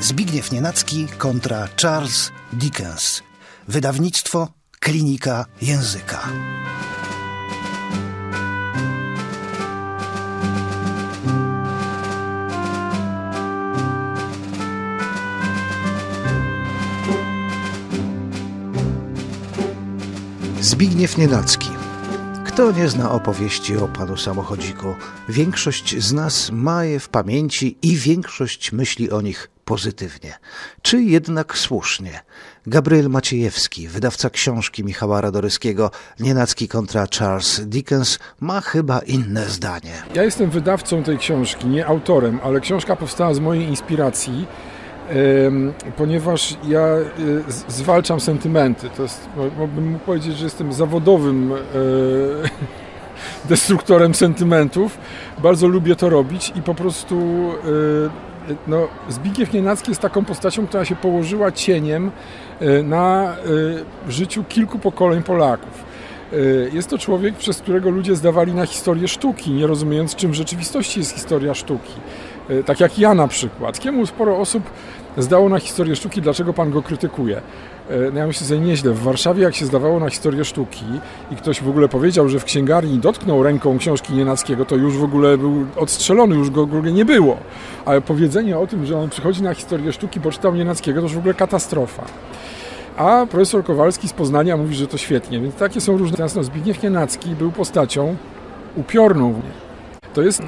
Zbigniew Nienacki kontra Charles Dickens. Wydawnictwo Klinika Języka. Zbigniew Nienacki kto nie zna opowieści o panu samochodziku? Większość z nas ma je w pamięci i większość myśli o nich pozytywnie, czy jednak słusznie. Gabriel Maciejewski, wydawca książki Michała Radoryskiego Nienacki kontra Charles Dickens ma chyba inne zdanie. Ja jestem wydawcą tej książki, nie autorem, ale książka powstała z mojej inspiracji ponieważ ja e, zwalczam sentymenty. To jest, mógłbym mógł powiedzieć, że jestem zawodowym e, destruktorem sentymentów. Bardzo lubię to robić i po prostu e, no, Zbigniew Nienacki jest taką postacią, która się położyła cieniem na życiu kilku pokoleń Polaków. Jest to człowiek, przez którego ludzie zdawali na historię sztuki, nie rozumiejąc czym w rzeczywistości jest historia sztuki. E, tak jak ja na przykład. Kiemu sporo osób zdało na historię sztuki, dlaczego pan go krytykuje. E, no ja myślę sobie nieźle. W Warszawie, jak się zdawało na historię sztuki i ktoś w ogóle powiedział, że w księgarni dotknął ręką książki Nienackiego, to już w ogóle był odstrzelony, już go w ogóle nie było. Ale powiedzenie o tym, że on przychodzi na historię sztuki, bo czytał Nienackiego, to już w ogóle katastrofa. A profesor Kowalski z Poznania mówi, że to świetnie. Więc takie są różne. Jasno, Zbigniew Nienacki był postacią upiorną to jest e,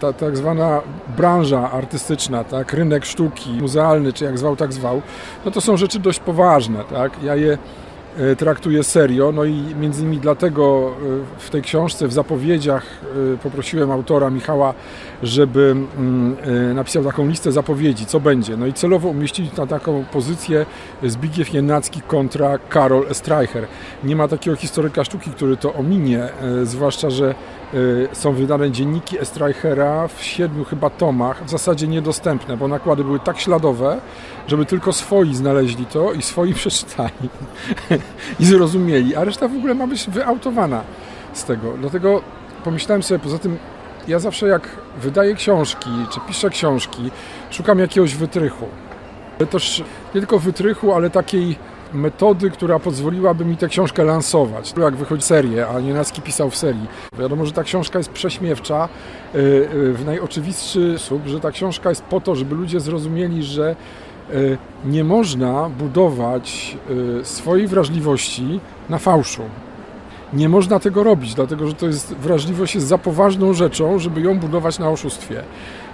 ta tak zwana branża artystyczna, tak, rynek sztuki, muzealny, czy jak zwał, tak zwał, no to są rzeczy dość poważne, tak, ja je E, traktuje serio. No i między innymi dlatego e, w tej książce, w zapowiedziach e, poprosiłem autora Michała, żeby mm, napisał taką listę zapowiedzi, co będzie. No i celowo umieścili na taką pozycję Zbigniew Jenacki kontra Karol Streicher. Nie ma takiego historyka sztuki, który to ominie, zwłaszcza, że są wydane dzienniki Streichera w siedmiu chyba tomach, w zasadzie niedostępne, bo nakłady były tak śladowe, żeby tylko swoi znaleźli to i swoi przeczytali i zrozumieli, a reszta w ogóle ma być wyautowana z tego. Dlatego pomyślałem sobie, poza tym ja zawsze jak wydaję książki, czy piszę książki, szukam jakiegoś wytrychu. Ale też nie tylko wytrychu, ale takiej metody, która pozwoliłaby mi tę książkę lansować. Jak wychodzi serię, a Nienacki pisał w serii. Wiadomo, że ta książka jest prześmiewcza y, y, w najoczywistszy sposób, że ta książka jest po to, żeby ludzie zrozumieli, że E, nie można budować e, swojej wrażliwości na fałszu. Nie można tego robić, dlatego że to jest wrażliwość jest za poważną rzeczą, żeby ją budować na oszustwie.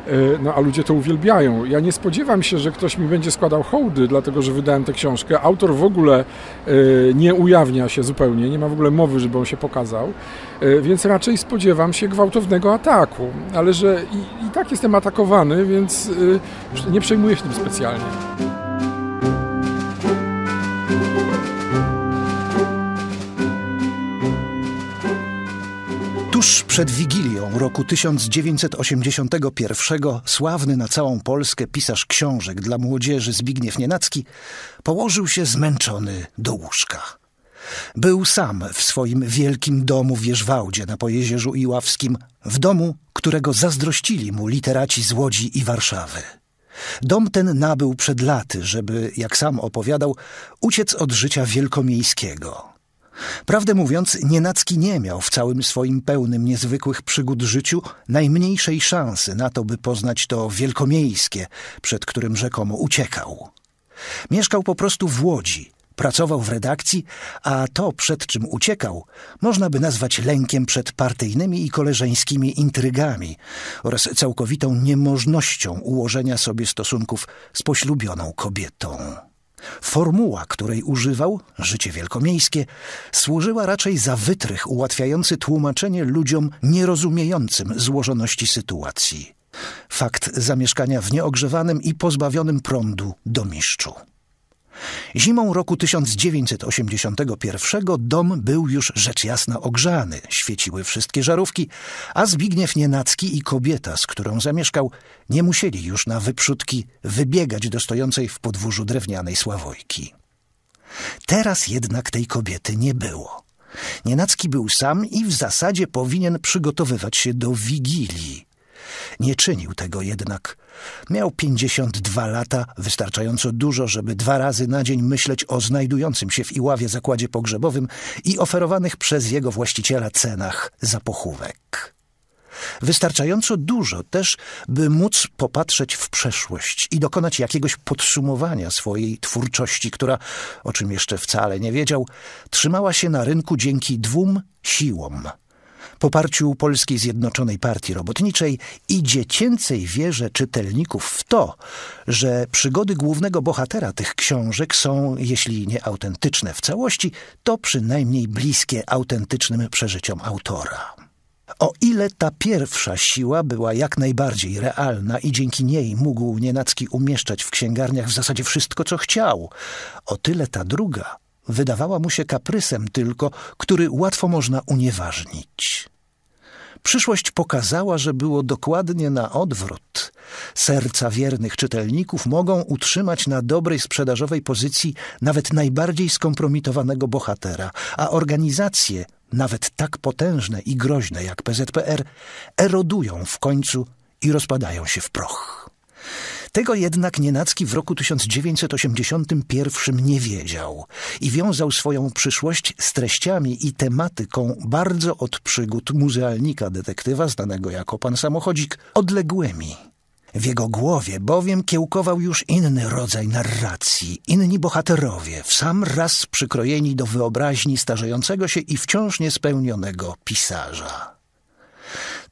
E, no a ludzie to uwielbiają. Ja nie spodziewam się, że ktoś mi będzie składał hołdy, dlatego że wydałem tę książkę. Autor w ogóle e, nie ujawnia się zupełnie, nie ma w ogóle mowy, żeby on się pokazał, e, więc raczej spodziewam się gwałtownego ataku, ale że i, i tak jestem atakowany, więc nie przejmuję się tym specjalnie. Tuż przed Wigilią roku 1981 sławny na całą Polskę pisarz książek dla młodzieży Zbigniew Nienacki położył się zmęczony do łóżka. Był sam w swoim wielkim domu w Jeżwałdzie na Pojezierzu Iławskim, w domu, którego zazdrościli mu literaci z Łodzi i Warszawy. Dom ten nabył przed laty, żeby, jak sam opowiadał, uciec od życia wielkomiejskiego – Prawdę mówiąc, Nienacki nie miał w całym swoim pełnym niezwykłych przygód życiu najmniejszej szansy na to, by poznać to wielkomiejskie, przed którym rzekomo uciekał. Mieszkał po prostu w Łodzi, pracował w redakcji, a to, przed czym uciekał, można by nazwać lękiem przed partyjnymi i koleżeńskimi intrygami oraz całkowitą niemożnością ułożenia sobie stosunków z poślubioną kobietą. Formuła, której używał, życie wielkomiejskie, służyła raczej za wytrych ułatwiający tłumaczenie ludziom nierozumiejącym złożoności sytuacji. Fakt zamieszkania w nieogrzewanym i pozbawionym prądu domiszczu. Zimą roku 1981 dom był już rzecz jasna ogrzany, świeciły wszystkie żarówki, a Zbigniew Nienacki i kobieta, z którą zamieszkał, nie musieli już na wyprzódki wybiegać do stojącej w podwórzu drewnianej sławojki. Teraz jednak tej kobiety nie było. Nienacki był sam i w zasadzie powinien przygotowywać się do wigilii. Nie czynił tego jednak – Miał 52 lata, wystarczająco dużo, żeby dwa razy na dzień myśleć o znajdującym się w Iławie zakładzie pogrzebowym i oferowanych przez jego właściciela cenach za pochówek. Wystarczająco dużo też, by móc popatrzeć w przeszłość i dokonać jakiegoś podsumowania swojej twórczości, która, o czym jeszcze wcale nie wiedział, trzymała się na rynku dzięki dwóm siłom – poparciu Polskiej Zjednoczonej Partii Robotniczej i dziecięcej wierze czytelników w to, że przygody głównego bohatera tych książek są, jeśli nie autentyczne w całości, to przynajmniej bliskie autentycznym przeżyciom autora. O ile ta pierwsza siła była jak najbardziej realna i dzięki niej mógł Nienacki umieszczać w księgarniach w zasadzie wszystko, co chciał, o tyle ta druga wydawała mu się kaprysem tylko, który łatwo można unieważnić. Przyszłość pokazała, że było dokładnie na odwrót. Serca wiernych czytelników mogą utrzymać na dobrej sprzedażowej pozycji nawet najbardziej skompromitowanego bohatera, a organizacje, nawet tak potężne i groźne jak PZPR, erodują w końcu i rozpadają się w proch. Tego jednak Nienacki w roku 1981 nie wiedział i wiązał swoją przyszłość z treściami i tematyką bardzo od przygód muzealnika detektywa, znanego jako pan samochodzik, odległymi. W jego głowie bowiem kiełkował już inny rodzaj narracji, inni bohaterowie, w sam raz przykrojeni do wyobraźni starzejącego się i wciąż niespełnionego pisarza.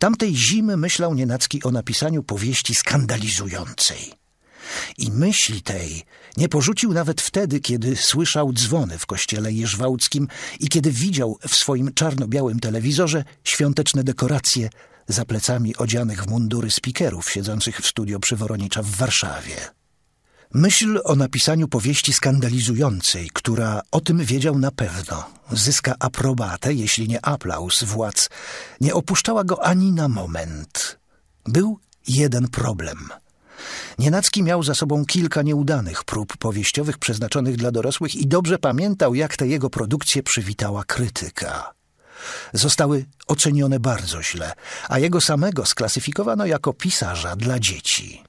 Tamtej zimy myślał Nienacki o napisaniu powieści skandalizującej. I myśli tej nie porzucił nawet wtedy, kiedy słyszał dzwony w kościele jeżwałckim i kiedy widział w swoim czarno-białym telewizorze świąteczne dekoracje za plecami odzianych w mundury spikerów siedzących w studio przy Woronicza w Warszawie. Myśl o napisaniu powieści skandalizującej, która o tym wiedział na pewno, zyska aprobatę, jeśli nie aplauz władz, nie opuszczała go ani na moment. Był jeden problem. Nienacki miał za sobą kilka nieudanych prób powieściowych przeznaczonych dla dorosłych i dobrze pamiętał, jak te jego produkcje przywitała krytyka. Zostały ocenione bardzo źle, a jego samego sklasyfikowano jako pisarza dla dzieci.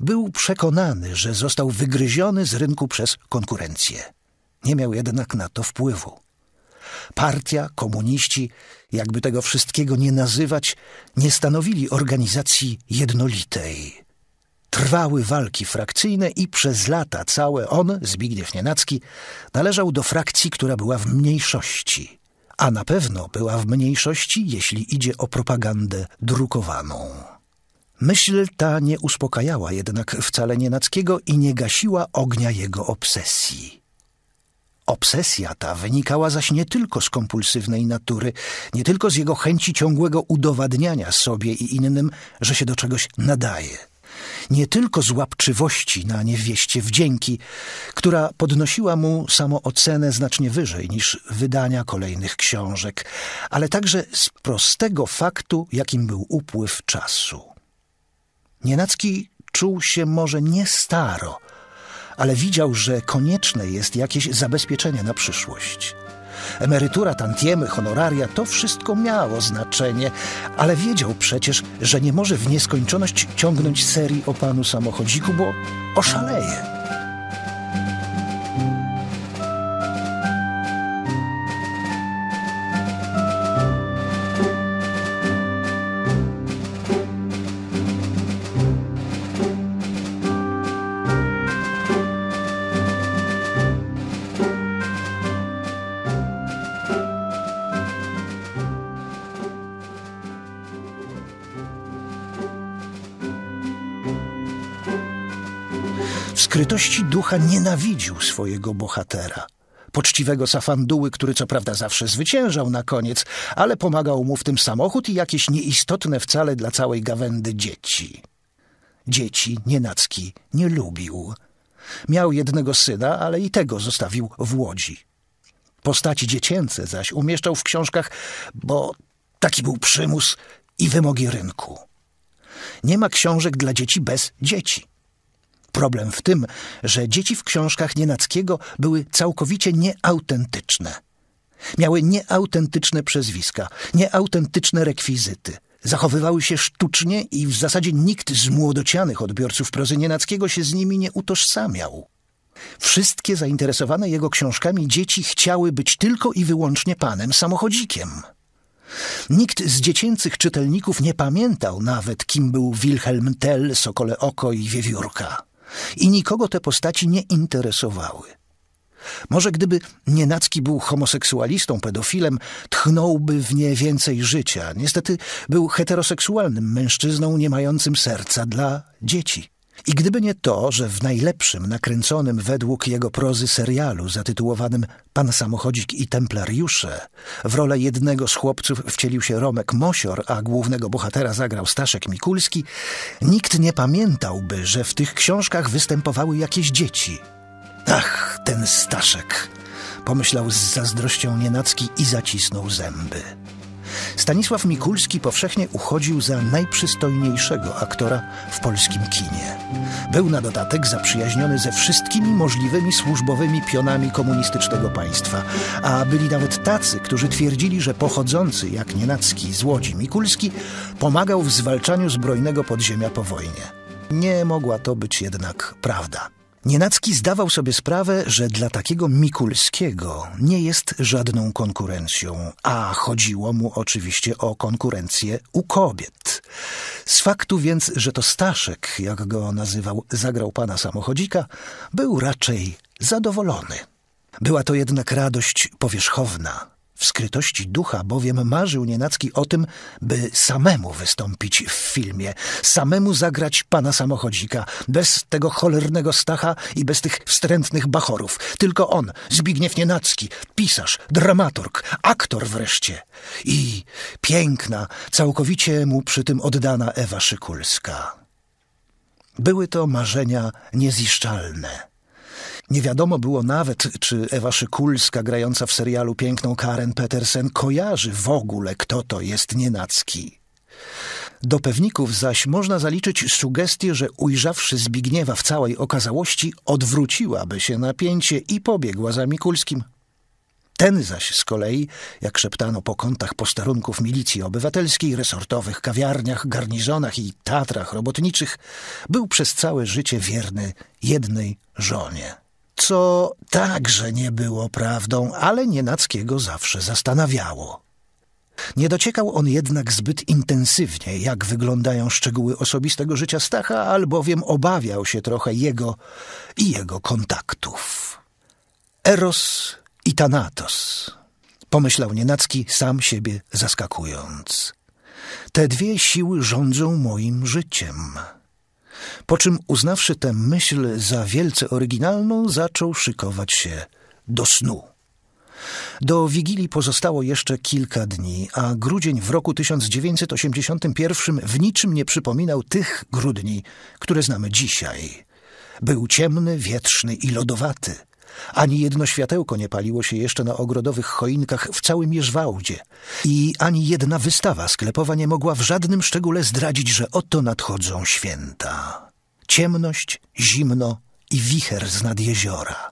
Był przekonany, że został wygryziony z rynku przez konkurencję. Nie miał jednak na to wpływu. Partia, komuniści, jakby tego wszystkiego nie nazywać, nie stanowili organizacji jednolitej. Trwały walki frakcyjne i przez lata całe on, Zbigniew Nienacki, należał do frakcji, która była w mniejszości. A na pewno była w mniejszości, jeśli idzie o propagandę drukowaną. Myśl ta nie uspokajała jednak wcale Nienackiego i nie gasiła ognia jego obsesji. Obsesja ta wynikała zaś nie tylko z kompulsywnej natury, nie tylko z jego chęci ciągłego udowadniania sobie i innym, że się do czegoś nadaje. Nie tylko z łapczywości na niewieście wdzięki, która podnosiła mu samoocenę znacznie wyżej niż wydania kolejnych książek, ale także z prostego faktu, jakim był upływ czasu. Nienacki czuł się może nie staro, ale widział, że konieczne jest jakieś zabezpieczenie na przyszłość. Emerytura, tantiemy, honoraria to wszystko miało znaczenie, ale wiedział przecież, że nie może w nieskończoność ciągnąć serii o panu samochodziku, bo oszaleje. W skrytości ducha nienawidził swojego bohatera. Poczciwego safanduły, który co prawda zawsze zwyciężał na koniec, ale pomagał mu w tym samochód i jakieś nieistotne wcale dla całej gawędy dzieci. Dzieci nienacki nie lubił. Miał jednego syna, ale i tego zostawił w Łodzi. Postaci dziecięce zaś umieszczał w książkach, bo taki był przymus i wymogi rynku. Nie ma książek dla dzieci bez dzieci. Problem w tym, że dzieci w książkach Nienackiego były całkowicie nieautentyczne. Miały nieautentyczne przezwiska, nieautentyczne rekwizyty. Zachowywały się sztucznie i w zasadzie nikt z młodocianych odbiorców prozy Nienackiego się z nimi nie utożsamiał. Wszystkie zainteresowane jego książkami dzieci chciały być tylko i wyłącznie panem samochodzikiem. Nikt z dziecięcych czytelników nie pamiętał nawet, kim był Wilhelm Tell, Sokole Oko i Wiewiórka i nikogo te postaci nie interesowały. Może gdyby Nienacki był homoseksualistą, pedofilem, tchnąłby w nie więcej życia. Niestety był heteroseksualnym mężczyzną nie mającym serca dla dzieci. I gdyby nie to, że w najlepszym, nakręconym według jego prozy serialu zatytułowanym Pan Samochodzik i Templariusze, w rolę jednego z chłopców wcielił się Romek Mosior, a głównego bohatera zagrał Staszek Mikulski, nikt nie pamiętałby, że w tych książkach występowały jakieś dzieci. Ach, ten Staszek! Pomyślał z zazdrością nienacki i zacisnął zęby. Stanisław Mikulski powszechnie uchodził za najprzystojniejszego aktora w polskim kinie. Był na dodatek zaprzyjaźniony ze wszystkimi możliwymi służbowymi pionami komunistycznego państwa, a byli nawet tacy, którzy twierdzili, że pochodzący, jak nienacki z Łodzi Mikulski, pomagał w zwalczaniu zbrojnego podziemia po wojnie. Nie mogła to być jednak prawda. Nienacki zdawał sobie sprawę, że dla takiego Mikulskiego nie jest żadną konkurencją, a chodziło mu oczywiście o konkurencję u kobiet. Z faktu więc, że to Staszek, jak go nazywał, zagrał pana samochodzika, był raczej zadowolony. Była to jednak radość powierzchowna, w skrytości ducha bowiem marzył Nienacki o tym, by samemu wystąpić w filmie, samemu zagrać pana samochodzika, bez tego cholernego Stacha i bez tych wstrętnych bachorów. Tylko on, Zbigniew Nienacki, pisarz, dramaturg, aktor wreszcie. I piękna, całkowicie mu przy tym oddana Ewa Szykulska. Były to marzenia nieziszczalne. Nie wiadomo było nawet, czy Ewa Szykulska, grająca w serialu piękną Karen Petersen, kojarzy w ogóle, kto to jest Nienacki. Do pewników zaś można zaliczyć sugestię, że ujrzawszy Zbigniewa w całej okazałości, odwróciłaby się na pięcie i pobiegła za Mikulskim. Ten zaś z kolei, jak szeptano po kątach posterunków milicji obywatelskiej, resortowych, kawiarniach, garnizonach i Tatrach robotniczych, był przez całe życie wierny jednej żonie co także nie było prawdą, ale Nienackiego zawsze zastanawiało. Nie dociekał on jednak zbyt intensywnie, jak wyglądają szczegóły osobistego życia Stacha, albowiem obawiał się trochę jego i jego kontaktów. Eros i Thanatos, pomyślał Nienacki, sam siebie zaskakując. Te dwie siły rządzą moim życiem. Po czym, uznawszy tę myśl za wielce oryginalną, zaczął szykować się do snu. Do Wigilii pozostało jeszcze kilka dni, a grudzień w roku 1981 w niczym nie przypominał tych grudni, które znamy dzisiaj. Był ciemny, wietrzny i lodowaty – ani jedno światełko nie paliło się jeszcze na ogrodowych choinkach w całym Jerzwałdzie i ani jedna wystawa sklepowa nie mogła w żadnym szczególe zdradzić, że oto nadchodzą święta. Ciemność, zimno i wicher z nad jeziora.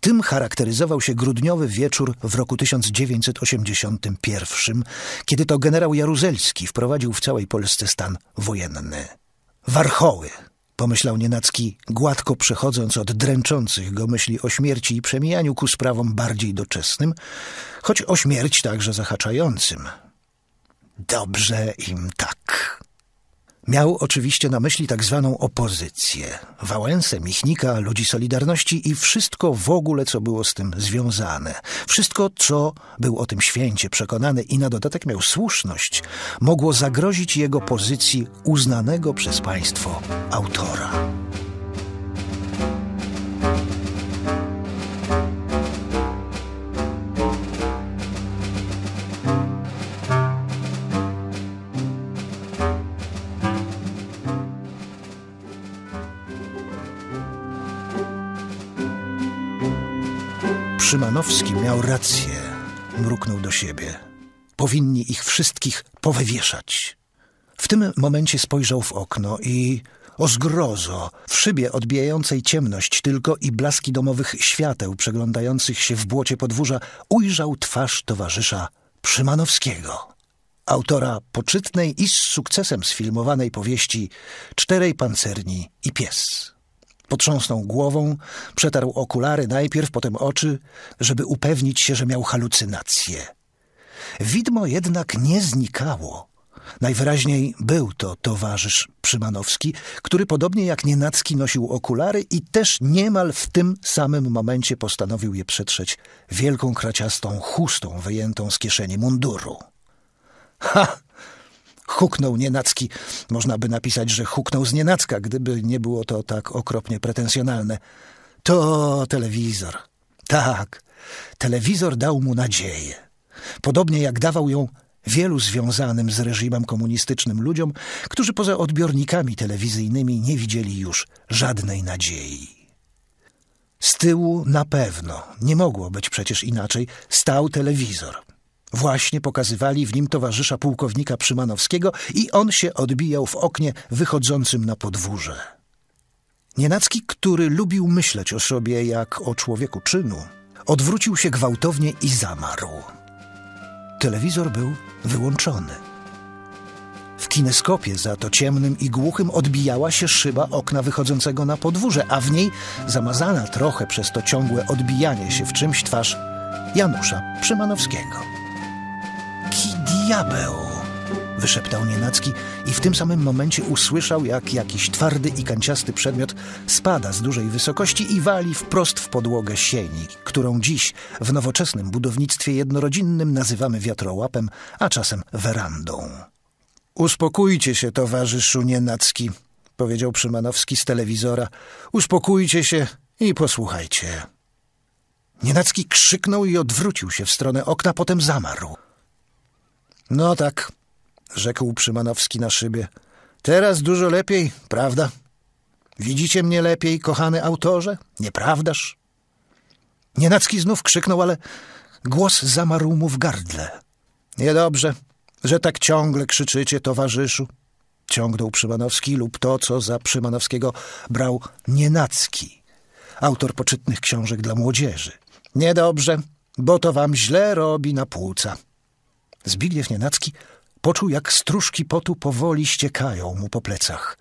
Tym charakteryzował się grudniowy wieczór w roku 1981, kiedy to generał Jaruzelski wprowadził w całej Polsce stan wojenny. Warchoły pomyślał nienacki, gładko przechodząc od dręczących go myśli o śmierci i przemijaniu ku sprawom bardziej doczesnym, choć o śmierć także zahaczającym. Dobrze im tak. Miał oczywiście na myśli tak zwaną opozycję. Wałęsę, Michnika, ludzi Solidarności i wszystko w ogóle, co było z tym związane. Wszystko, co był o tym święcie przekonany i na dodatek miał słuszność, mogło zagrozić jego pozycji uznanego przez państwo autora. Szymanowski miał rację, mruknął do siebie. Powinni ich wszystkich powywieszać. W tym momencie spojrzał w okno i o zgrozo, w szybie odbijającej ciemność tylko i blaski domowych świateł przeglądających się w błocie podwórza, ujrzał twarz towarzysza Szymanowskiego, autora poczytnej i z sukcesem sfilmowanej powieści Czterej pancerni i pies. Potrząsnął głową, przetarł okulary najpierw, potem oczy, żeby upewnić się, że miał halucynację. Widmo jednak nie znikało. Najwyraźniej był to towarzysz Szymanowski, który podobnie jak Nienacki nosił okulary i też niemal w tym samym momencie postanowił je przetrzeć wielką kraciastą chustą wyjętą z kieszeni munduru. Ha! huknął nienacki. Można by napisać, że huknął z nienacka, gdyby nie było to tak okropnie pretensjonalne. To telewizor. Tak, telewizor dał mu nadzieję. Podobnie jak dawał ją wielu związanym z reżimem komunistycznym ludziom, którzy poza odbiornikami telewizyjnymi nie widzieli już żadnej nadziei. Z tyłu na pewno, nie mogło być przecież inaczej, stał telewizor. Właśnie pokazywali w nim towarzysza pułkownika Przymanowskiego i on się odbijał w oknie wychodzącym na podwórze. Nienacki, który lubił myśleć o sobie jak o człowieku czynu, odwrócił się gwałtownie i zamarł. Telewizor był wyłączony. W kineskopie za to ciemnym i głuchym odbijała się szyba okna wychodzącego na podwórze, a w niej, zamazana trochę przez to ciągłe odbijanie się w czymś twarz Janusza Przymanowskiego diabeł! Wyszeptał nienacki i w tym samym momencie usłyszał, jak jakiś twardy i kanciasty przedmiot spada z dużej wysokości i wali wprost w podłogę sieni, którą dziś w nowoczesnym budownictwie jednorodzinnym nazywamy wiatrołapem, a czasem werandą. Uspokójcie się, towarzyszu nienacki, powiedział Szymanowski z telewizora. Uspokójcie się i posłuchajcie. Nienacki krzyknął i odwrócił się w stronę okna, potem zamarł. No tak, rzekł Przymanowski na szybie. Teraz dużo lepiej, prawda? Widzicie mnie lepiej, kochany autorze? Nieprawdaż? Nienacki znów krzyknął, ale głos zamarł mu w gardle. Niedobrze, że tak ciągle krzyczycie, towarzyszu. Ciągnął Przymanowski lub to, co za Przymanowskiego brał Nienacki, autor poczytnych książek dla młodzieży. Niedobrze, bo to wam źle robi na płuca. Zbigniew Nienacki poczuł, jak stróżki potu powoli ściekają mu po plecach.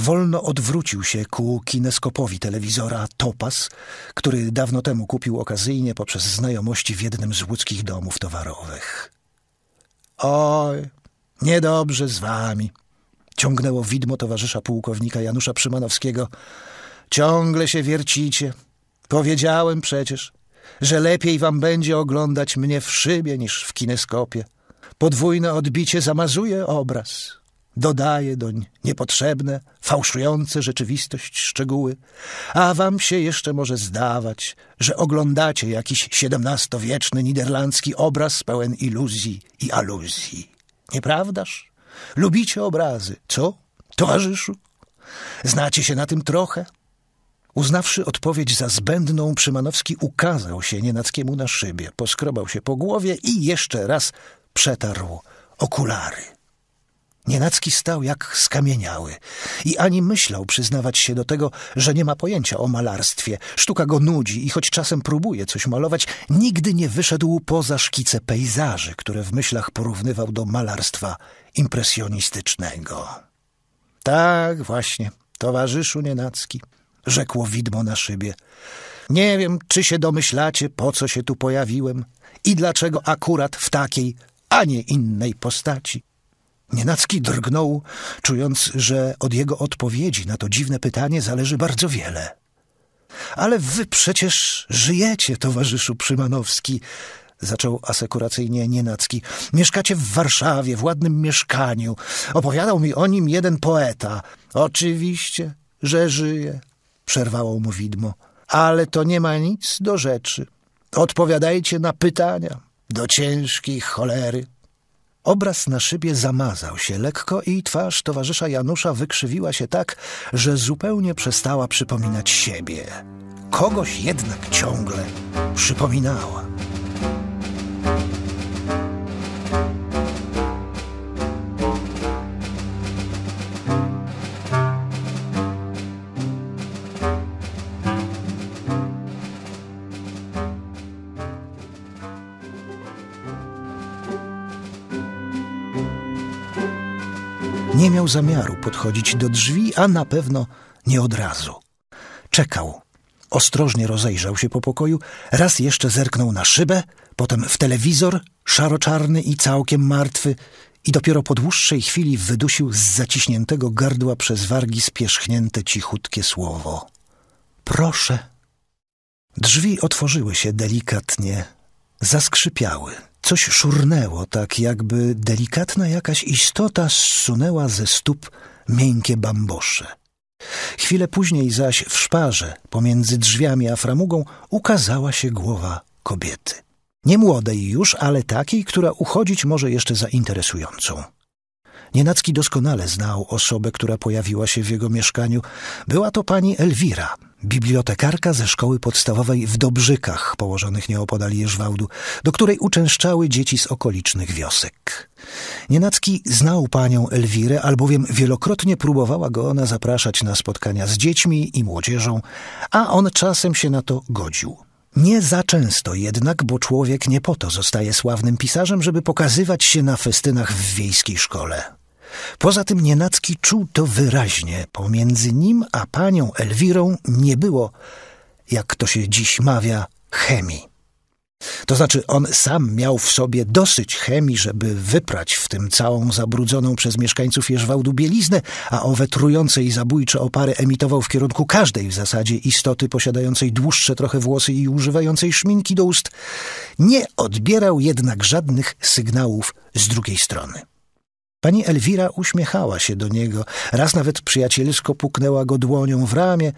Wolno odwrócił się ku kineskopowi telewizora Topas, który dawno temu kupił okazyjnie poprzez znajomości w jednym z łódzkich domów towarowych. Oj, niedobrze z wami, ciągnęło widmo towarzysza pułkownika Janusza Przymanowskiego. Ciągle się wiercicie. Powiedziałem przecież, że lepiej wam będzie oglądać mnie w szybie niż w kineskopie. Podwójne odbicie zamazuje obraz, dodaje doń niepotrzebne, fałszujące rzeczywistość szczegóły, a wam się jeszcze może zdawać, że oglądacie jakiś XVII-wieczny niderlandzki obraz pełen iluzji i aluzji. Nieprawdaż? Lubicie obrazy, co, towarzyszu? Znacie się na tym trochę? Uznawszy odpowiedź za zbędną, Szymanowski ukazał się Nienackiemu na szybie, poskrobał się po głowie i jeszcze raz przetarł okulary. Nienacki stał jak skamieniały i ani myślał przyznawać się do tego, że nie ma pojęcia o malarstwie. Sztuka go nudzi i choć czasem próbuje coś malować, nigdy nie wyszedł poza szkice pejzaży, które w myślach porównywał do malarstwa impresjonistycznego. Tak, właśnie, towarzyszu Nienacki, rzekło widmo na szybie. Nie wiem, czy się domyślacie, po co się tu pojawiłem i dlaczego akurat w takiej a nie innej postaci. Nienacki drgnął, czując, że od jego odpowiedzi na to dziwne pytanie zależy bardzo wiele. Ale wy przecież żyjecie, towarzyszu Przymanowski, zaczął asekuracyjnie Nienacki. Mieszkacie w Warszawie, w ładnym mieszkaniu. Opowiadał mi o nim jeden poeta. Oczywiście, że żyje, przerwało mu widmo. Ale to nie ma nic do rzeczy. Odpowiadajcie na pytania do ciężkiej cholery. Obraz na szybie zamazał się lekko i twarz towarzysza Janusza wykrzywiła się tak, że zupełnie przestała przypominać siebie. Kogoś jednak ciągle przypominała. zamiaru podchodzić do drzwi, a na pewno nie od razu. Czekał. Ostrożnie rozejrzał się po pokoju, raz jeszcze zerknął na szybę, potem w telewizor, szaro-czarny i całkiem martwy, i dopiero po dłuższej chwili wydusił z zaciśniętego gardła przez wargi spierzchnięte cichutkie słowo. Proszę. Drzwi otworzyły się delikatnie, zaskrzypiały. Coś szurnęło, tak jakby delikatna jakaś istota zsunęła ze stóp miękkie bambosze. Chwilę później zaś w szparze pomiędzy drzwiami a framugą ukazała się głowa kobiety. Nie młodej już, ale takiej, która uchodzić może jeszcze za interesującą. Nienacki doskonale znał osobę, która pojawiła się w jego mieszkaniu. Była to pani Elwira, bibliotekarka ze szkoły podstawowej w Dobrzykach, położonych nieopodal Jeżwałdu, do której uczęszczały dzieci z okolicznych wiosek. Nienacki znał panią Elwirę, albowiem wielokrotnie próbowała go ona zapraszać na spotkania z dziećmi i młodzieżą, a on czasem się na to godził. Nie za często jednak, bo człowiek nie po to zostaje sławnym pisarzem, żeby pokazywać się na festynach w wiejskiej szkole. Poza tym Nienacki czuł to wyraźnie. Pomiędzy nim a panią Elwirą nie było, jak to się dziś mawia, chemii. To znaczy, on sam miał w sobie dosyć chemii, żeby wyprać w tym całą zabrudzoną przez mieszkańców Jerzwałdu bieliznę, a owe trujące i zabójcze opary emitował w kierunku każdej w zasadzie istoty posiadającej dłuższe trochę włosy i używającej szminki do ust. Nie odbierał jednak żadnych sygnałów z drugiej strony. Pani Elwira uśmiechała się do niego, raz nawet przyjacielsko puknęła go dłonią w ramię,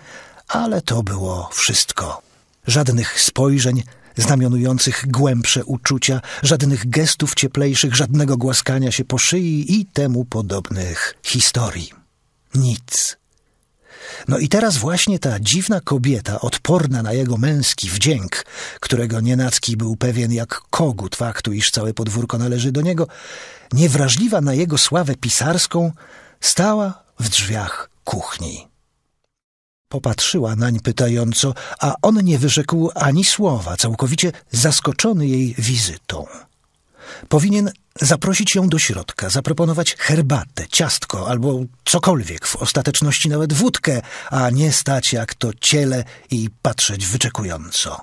ale to było wszystko. Żadnych spojrzeń, znamionujących głębsze uczucia, żadnych gestów cieplejszych, żadnego głaskania się po szyi i temu podobnych historii. Nic. No i teraz właśnie ta dziwna kobieta, odporna na jego męski wdzięk, którego nienacki był pewien jak kogut faktu, iż całe podwórko należy do niego, niewrażliwa na jego sławę pisarską, stała w drzwiach kuchni. Popatrzyła nań pytająco, a on nie wyrzekł ani słowa, całkowicie zaskoczony jej wizytą. Powinien zaprosić ją do środka, zaproponować herbatę, ciastko albo cokolwiek, w ostateczności nawet wódkę, a nie stać jak to ciele i patrzeć wyczekująco.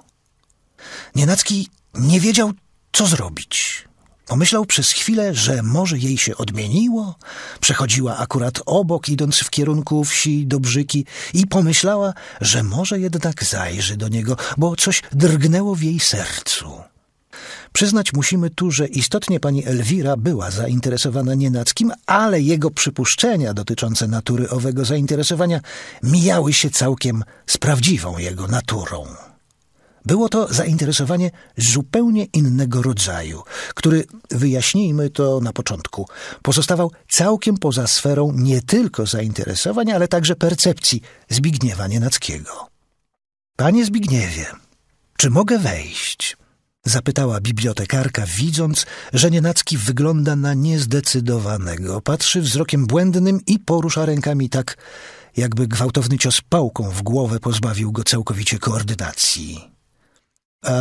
Nienacki nie wiedział, co zrobić. Pomyślał przez chwilę, że może jej się odmieniło, przechodziła akurat obok, idąc w kierunku wsi Dobrzyki i pomyślała, że może jednak zajrzy do niego, bo coś drgnęło w jej sercu. Przyznać musimy tu, że istotnie pani Elwira była zainteresowana Nienackim, ale jego przypuszczenia dotyczące natury owego zainteresowania mijały się całkiem z prawdziwą jego naturą. Było to zainteresowanie zupełnie innego rodzaju, który, wyjaśnijmy to na początku, pozostawał całkiem poza sferą nie tylko zainteresowań, ale także percepcji Zbigniewa Nienackiego. Panie Zbigniewie, czy mogę wejść? Zapytała bibliotekarka, widząc, że Nienacki wygląda na niezdecydowanego. Patrzy wzrokiem błędnym i porusza rękami tak, jakby gwałtowny cios pałką w głowę pozbawił go całkowicie koordynacji. Eee,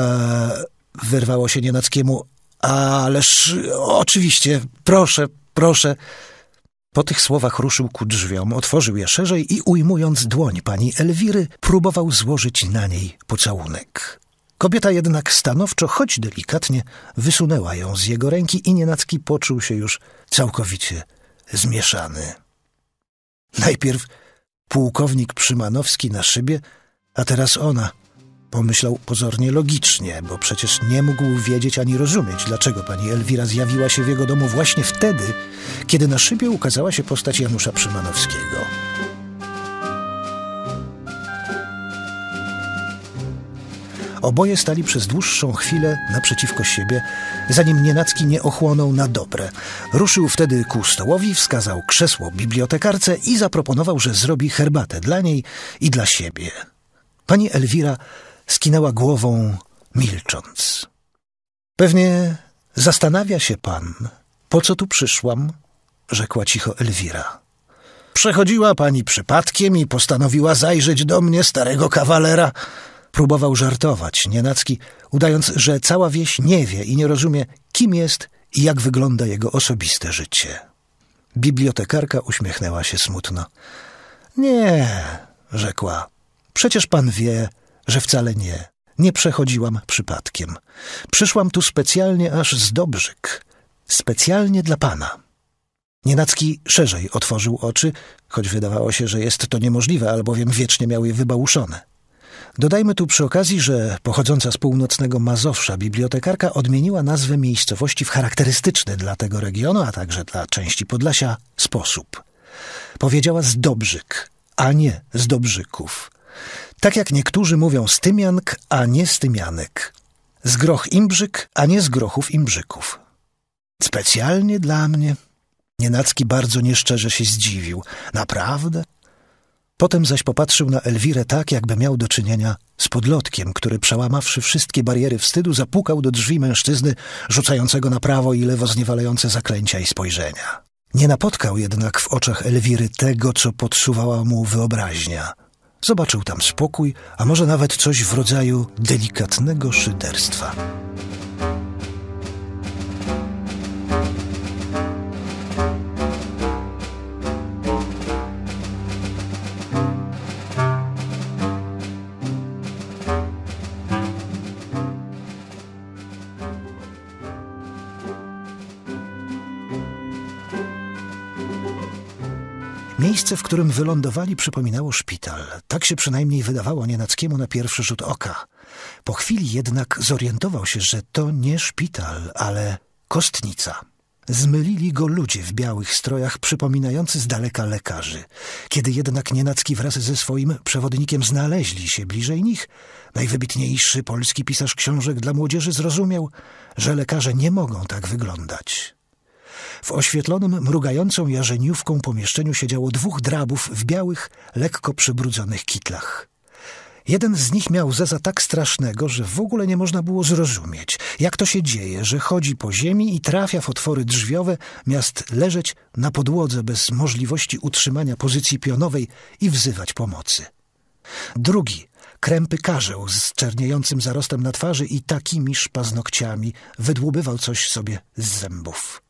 wyrwało się Nienackiemu. Ależ oczywiście, proszę, proszę. Po tych słowach ruszył ku drzwiom, otworzył je szerzej i ujmując dłoń pani Elwiry, próbował złożyć na niej pocałunek. Kobieta jednak stanowczo, choć delikatnie, wysunęła ją z jego ręki i nienacki poczuł się już całkowicie zmieszany. Najpierw pułkownik Przymanowski na szybie, a teraz ona. Pomyślał pozornie logicznie, bo przecież nie mógł wiedzieć ani rozumieć, dlaczego pani Elwira zjawiła się w jego domu właśnie wtedy, kiedy na szybie ukazała się postać Janusza Przymanowskiego. Oboje stali przez dłuższą chwilę naprzeciwko siebie, zanim nienacki nie ochłonął na dobre. Ruszył wtedy ku stołowi, wskazał krzesło bibliotekarce i zaproponował, że zrobi herbatę dla niej i dla siebie. Pani Elwira skinęła głową, milcząc. Pewnie zastanawia się pan, po co tu przyszłam, rzekła cicho Elwira. Przechodziła pani przypadkiem i postanowiła zajrzeć do mnie, starego kawalera. Próbował żartować, nienacki, udając, że cała wieś nie wie i nie rozumie, kim jest i jak wygląda jego osobiste życie. Bibliotekarka uśmiechnęła się smutno. Nie, rzekła. Przecież pan wie, że wcale nie. Nie przechodziłam przypadkiem. Przyszłam tu specjalnie aż z Dobrzyk. Specjalnie dla pana. Nienacki szerzej otworzył oczy, choć wydawało się, że jest to niemożliwe, albowiem wiecznie miał je wybałuszone. Dodajmy tu przy okazji, że pochodząca z północnego Mazowsza bibliotekarka odmieniła nazwę miejscowości w charakterystyczny dla tego regionu, a także dla części Podlasia sposób. Powiedziała z Dobrzyk, a nie z Dobrzyków. Tak jak niektórzy mówią Stymiank, a nie Stymianek. Z groch Imbrzyk, a nie z grochów Imbrzyków. Specjalnie dla mnie. Nienacki bardzo nieszczerze się zdziwił. Naprawdę? Potem zaś popatrzył na Elwirę tak, jakby miał do czynienia z podlotkiem, który przełamawszy wszystkie bariery wstydu, zapukał do drzwi mężczyzny, rzucającego na prawo i lewo zniewalające zaklęcia i spojrzenia. Nie napotkał jednak w oczach Elwiry tego, co podsuwała mu wyobraźnia. Zobaczył tam spokój, a może nawet coś w rodzaju delikatnego szyderstwa. Miejsce, w którym wylądowali, przypominało szpital. Tak się przynajmniej wydawało Nienackiemu na pierwszy rzut oka. Po chwili jednak zorientował się, że to nie szpital, ale kostnica. Zmylili go ludzie w białych strojach, przypominający z daleka lekarzy. Kiedy jednak Nienacki wraz ze swoim przewodnikiem znaleźli się bliżej nich, najwybitniejszy polski pisarz książek dla młodzieży zrozumiał, że lekarze nie mogą tak wyglądać. W oświetlonym mrugającą jarzeniówką pomieszczeniu siedziało dwóch drabów w białych, lekko przybrudzonych kitlach. Jeden z nich miał zeza tak strasznego, że w ogóle nie można było zrozumieć, jak to się dzieje, że chodzi po ziemi i trafia w otwory drzwiowe, miast leżeć na podłodze bez możliwości utrzymania pozycji pionowej i wzywać pomocy. Drugi, krępy karzeł z czerniejącym zarostem na twarzy i takimiż paznokciami, wydłubywał coś sobie z zębów.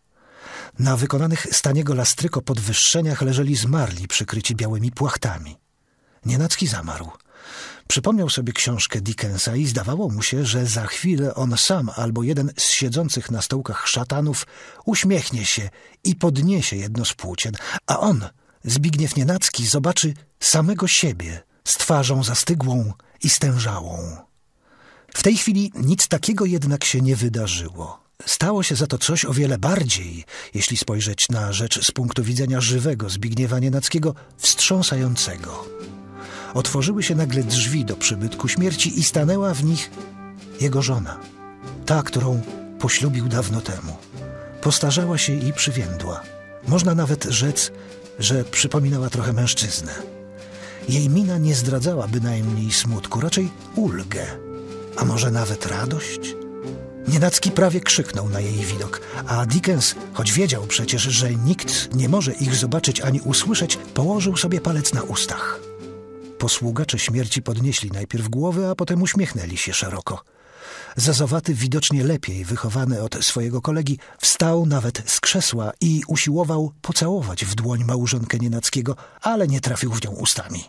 Na wykonanych staniego lastryko podwyższeniach leżeli zmarli przykryci białymi płachtami. Nienacki zamarł. Przypomniał sobie książkę Dickensa i zdawało mu się, że za chwilę on sam albo jeden z siedzących na stołkach szatanów uśmiechnie się i podniesie jedno z płócien, a on, Zbigniew Nienacki, zobaczy samego siebie z twarzą zastygłą i stężałą. W tej chwili nic takiego jednak się nie wydarzyło. Stało się za to coś o wiele bardziej, jeśli spojrzeć na rzecz z punktu widzenia żywego Zbigniewa Nienackiego, wstrząsającego. Otworzyły się nagle drzwi do przybytku śmierci i stanęła w nich jego żona, ta, którą poślubił dawno temu. Postarzała się i przywiędła. Można nawet rzec, że przypominała trochę mężczyznę. Jej mina nie zdradzała bynajmniej smutku, raczej ulgę, a może nawet radość? Nienacki prawie krzyknął na jej widok, a Dickens, choć wiedział przecież, że nikt nie może ich zobaczyć ani usłyszeć, położył sobie palec na ustach. Posługacze śmierci podnieśli najpierw głowy, a potem uśmiechnęli się szeroko. Zazowaty, widocznie lepiej wychowany od swojego kolegi, wstał nawet z krzesła i usiłował pocałować w dłoń małżonkę Nienackiego, ale nie trafił w nią ustami.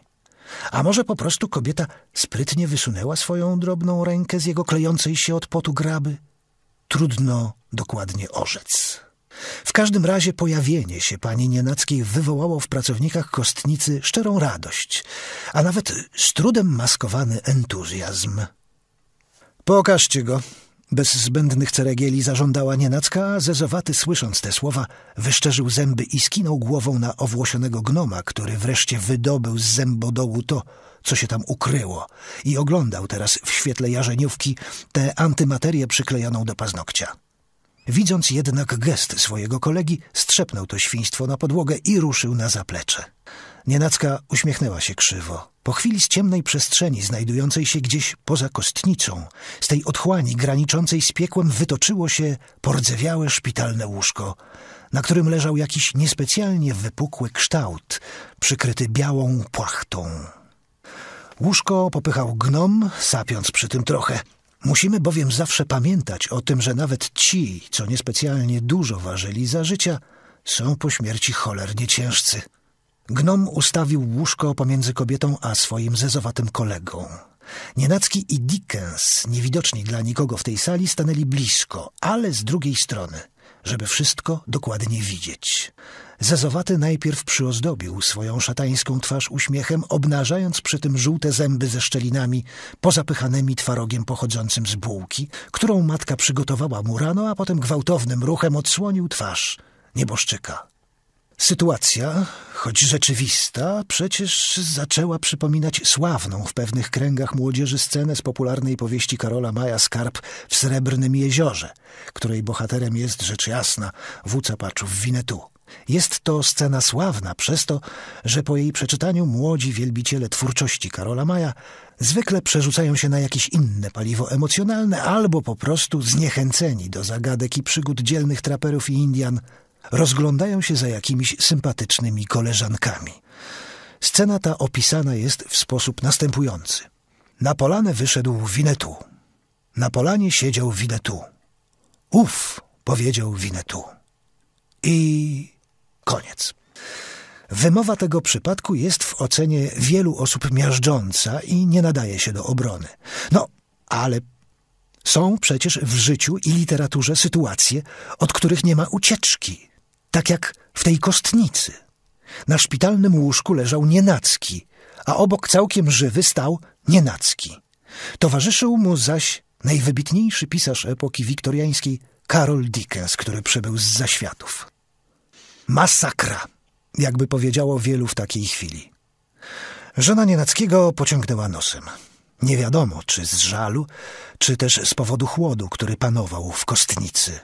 A może po prostu kobieta sprytnie wysunęła swoją drobną rękę z jego klejącej się od potu graby? trudno dokładnie orzec. W każdym razie pojawienie się pani Nienackiej wywołało w pracownikach kostnicy szczerą radość, a nawet z trudem maskowany entuzjazm. Pokażcie go. Bez zbędnych ceregieli zażądała Nienacka, a Zezowaty, słysząc te słowa, wyszczerzył zęby i skinął głową na owłosionego gnoma, który wreszcie wydobył z zębodołu to, co się tam ukryło i oglądał teraz w świetle jarzeniówki tę antymaterię przyklejoną do paznokcia. Widząc jednak gest swojego kolegi, strzepnął to świństwo na podłogę i ruszył na zaplecze. Nienacka uśmiechnęła się krzywo. Po chwili z ciemnej przestrzeni, znajdującej się gdzieś poza kostnicą, z tej otchłani graniczącej z piekłem, wytoczyło się pordzewiałe szpitalne łóżko, na którym leżał jakiś niespecjalnie wypukły kształt, przykryty białą płachtą. Łóżko popychał gnom, sapiąc przy tym trochę. Musimy bowiem zawsze pamiętać o tym, że nawet ci, co niespecjalnie dużo ważyli za życia, są po śmierci cholernie ciężcy. Gnom ustawił łóżko pomiędzy kobietą a swoim zezowatym kolegą. Nienacki i Dickens, niewidoczni dla nikogo w tej sali, stanęli blisko, ale z drugiej strony, żeby wszystko dokładnie widzieć. Zezowaty najpierw przyozdobił swoją szatańską twarz uśmiechem, obnażając przy tym żółte zęby ze szczelinami, pozapychanymi twarogiem pochodzącym z bułki, którą matka przygotowała mu rano, a potem gwałtownym ruchem odsłonił twarz nieboszczyka. Sytuacja, choć rzeczywista, przecież zaczęła przypominać sławną w pewnych kręgach młodzieży scenę z popularnej powieści Karola Maja Skarb w Srebrnym Jeziorze, której bohaterem jest rzecz jasna wódz w Winetu. Jest to scena sławna przez to, że po jej przeczytaniu młodzi wielbiciele twórczości Karola Maja zwykle przerzucają się na jakieś inne paliwo emocjonalne albo po prostu zniechęceni do zagadek i przygód dzielnych traperów i Indian rozglądają się za jakimiś sympatycznymi koleżankami. Scena ta opisana jest w sposób następujący. Na polanę wyszedł Winetu. Na polanie siedział Winetu. Uf, powiedział Winetu. I Koniec. Wymowa tego przypadku jest w ocenie wielu osób miażdżąca i nie nadaje się do obrony. No, ale są przecież w życiu i literaturze sytuacje, od których nie ma ucieczki, tak jak w tej kostnicy. Na szpitalnym łóżku leżał nienacki, a obok całkiem żywy stał nienacki. Towarzyszył mu zaś najwybitniejszy pisarz epoki wiktoriańskiej Karol Dickens, który przybył z zaświatów. Masakra, jakby powiedziało wielu w takiej chwili. Żona Nienackiego pociągnęła nosem. Nie wiadomo, czy z żalu, czy też z powodu chłodu, który panował w kostnicy.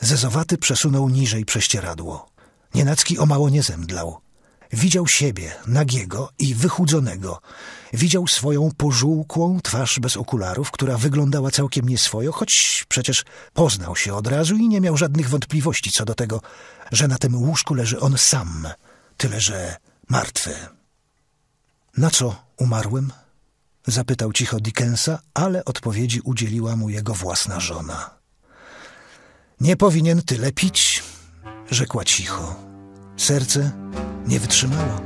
Zezowaty przesunął niżej prześcieradło. Nienacki o mało nie zemdlał. Widział siebie, nagiego i wychudzonego. Widział swoją pożółkłą twarz bez okularów, która wyglądała całkiem nieswojo, choć przecież poznał się od razu i nie miał żadnych wątpliwości co do tego, że na tym łóżku leży on sam, tyle że martwy. Na co umarłem? Zapytał cicho Dickensa, ale odpowiedzi udzieliła mu jego własna żona. Nie powinien tyle pić, rzekła cicho. Serce nie wytrzymało.